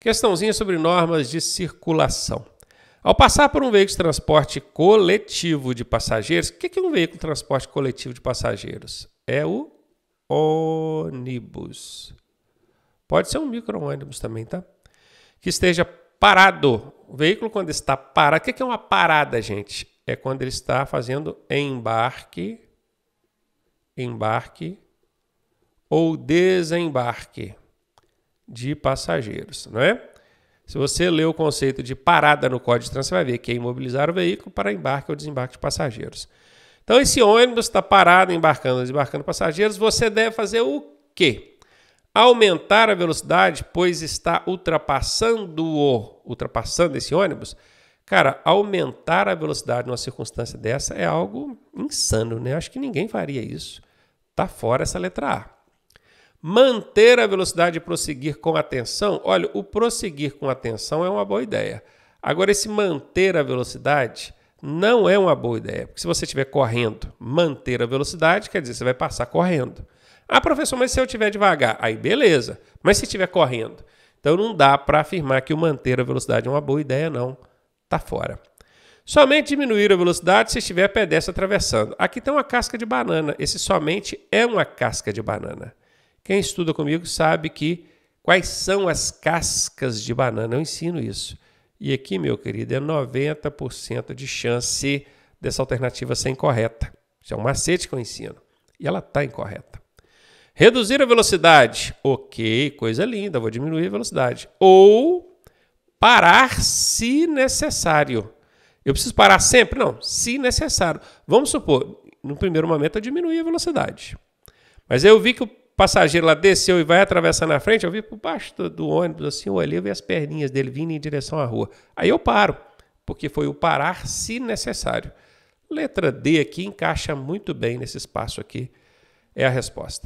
Questãozinha sobre normas de circulação. Ao passar por um veículo de transporte coletivo de passageiros, o que é um veículo de transporte coletivo de passageiros? É o ônibus. Pode ser um micro-ônibus também, tá? Que esteja parado. O veículo, quando está parado, o que é uma parada, gente? É quando ele está fazendo embarque, embarque ou desembarque de passageiros, não é? Se você ler o conceito de parada no Código de Trânsito, você vai ver que é imobilizar o veículo para embarque ou desembarque de passageiros. Então, esse ônibus está parado, embarcando ou desembarcando passageiros, você deve fazer o quê? Aumentar a velocidade, pois está ultrapassando-o, ultrapassando esse ônibus. Cara, aumentar a velocidade numa circunstância dessa é algo insano, né? Acho que ninguém faria isso. Tá fora essa letra A manter a velocidade e prosseguir com atenção. Olha, o prosseguir com atenção é uma boa ideia. Agora, esse manter a velocidade não é uma boa ideia, porque se você estiver correndo, manter a velocidade quer dizer você vai passar correndo. Ah, professor, mas se eu estiver devagar? Aí beleza, mas se estiver correndo? Então não dá para afirmar que o manter a velocidade é uma boa ideia, não. Tá fora. Somente diminuir a velocidade se estiver pedestre atravessando. Aqui tem uma casca de banana. Esse somente é uma casca de banana. Quem estuda comigo sabe que quais são as cascas de banana. Eu ensino isso. E aqui, meu querido, é 90% de chance dessa alternativa ser incorreta. Isso é um macete que eu ensino. E ela está incorreta. Reduzir a velocidade. Ok, coisa linda, vou diminuir a velocidade. Ou parar se necessário. Eu preciso parar sempre? Não, se necessário. Vamos supor, no primeiro momento eu diminuí a velocidade. Mas eu vi que o passageiro lá desceu e vai atravessar na frente, eu vi por baixo do, do ônibus, assim, eu olhei, e vi as perninhas dele vindo em direção à rua. Aí eu paro, porque foi o parar se necessário. Letra D aqui encaixa muito bem nesse espaço aqui. É a resposta.